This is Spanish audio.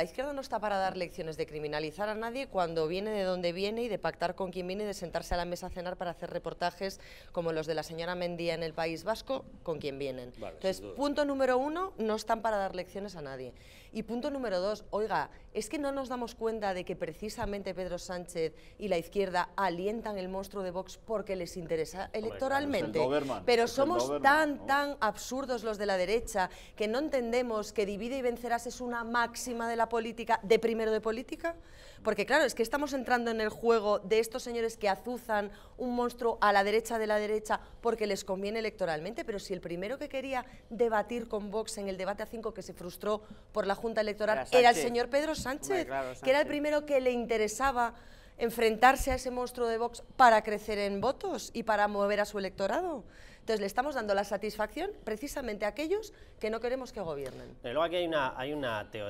La izquierda no está para dar lecciones de criminalizar a nadie cuando viene de donde viene y de pactar con quien viene y de sentarse a la mesa a cenar para hacer reportajes como los de la señora Mendía en el País Vasco con quien vienen. Entonces, punto número uno, no están para dar lecciones a nadie. Y punto número dos, oiga, es que no nos damos cuenta de que precisamente Pedro Sánchez y la izquierda alientan el monstruo de Vox porque les interesa electoralmente. Pero somos tan, tan absurdos los de la derecha que no entendemos que divide y vencerás es una máxima de la política de primero de política? Porque claro, es que estamos entrando en el juego de estos señores que azuzan un monstruo a la derecha de la derecha porque les conviene electoralmente, pero si el primero que quería debatir con Vox en el debate a 5 que se frustró por la Junta Electoral era, el señor Pedro Sánchez, que era el primero que le interesaba enfrentarse a ese monstruo de Vox para crecer en votos y para mover a su electorado. Entonces le estamos dando la satisfacción precisamente a aquellos que no queremos que gobiernen. Pero luego aquí hay una, hay una teoría.